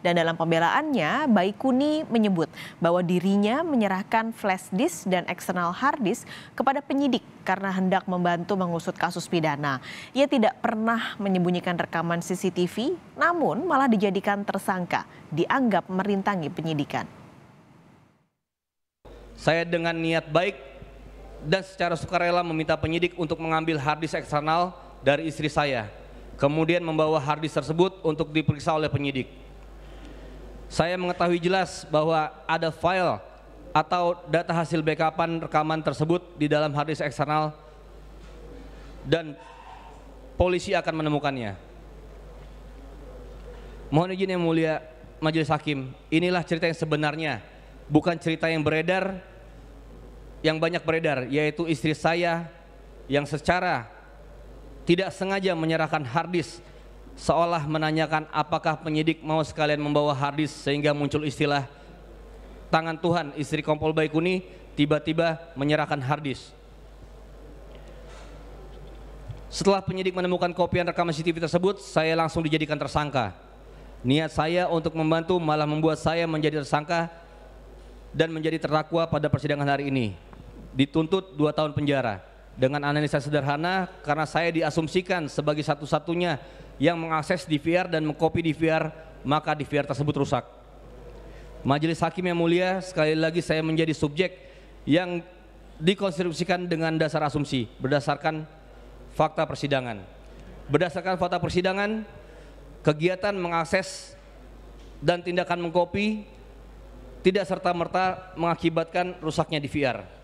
Dan dalam pembelaannya, Baikuni menyebut bahwa dirinya menyerahkan flash disk dan eksternal hard disk kepada penyidik karena hendak membantu mengusut kasus pidana. Ia tidak pernah menyembunyikan rekaman CCTV, namun malah dijadikan tersangka, dianggap merintangi penyidikan. Saya dengan niat baik dan secara sukarela meminta penyidik untuk mengambil harddisk eksternal dari istri saya. Kemudian membawa harddisk tersebut untuk diperiksa oleh penyidik saya mengetahui jelas bahwa ada file atau data hasil backupan rekaman tersebut di dalam harddisk eksternal dan polisi akan menemukannya. Mohon izin yang mulia Majelis Hakim, inilah cerita yang sebenarnya, bukan cerita yang beredar, yang banyak beredar, yaitu istri saya yang secara tidak sengaja menyerahkan harddisk seolah menanyakan apakah penyidik mau sekalian membawa hardis sehingga muncul istilah tangan Tuhan istri Kompol Baikuni tiba-tiba menyerahkan hardis. Setelah penyidik menemukan kopian rekaman CCTV tersebut, saya langsung dijadikan tersangka. Niat saya untuk membantu malah membuat saya menjadi tersangka dan menjadi terdakwa pada persidangan hari ini. Dituntut dua tahun penjara dengan analisa sederhana karena saya diasumsikan sebagai satu-satunya yang mengakses DVR dan mengcopy DVR maka DVR tersebut rusak. Majelis Hakim yang mulia, sekali lagi saya menjadi subjek yang dikonstruksikan dengan dasar asumsi berdasarkan fakta persidangan. Berdasarkan fakta persidangan, kegiatan mengakses dan tindakan mengcopy tidak serta-merta mengakibatkan rusaknya DVR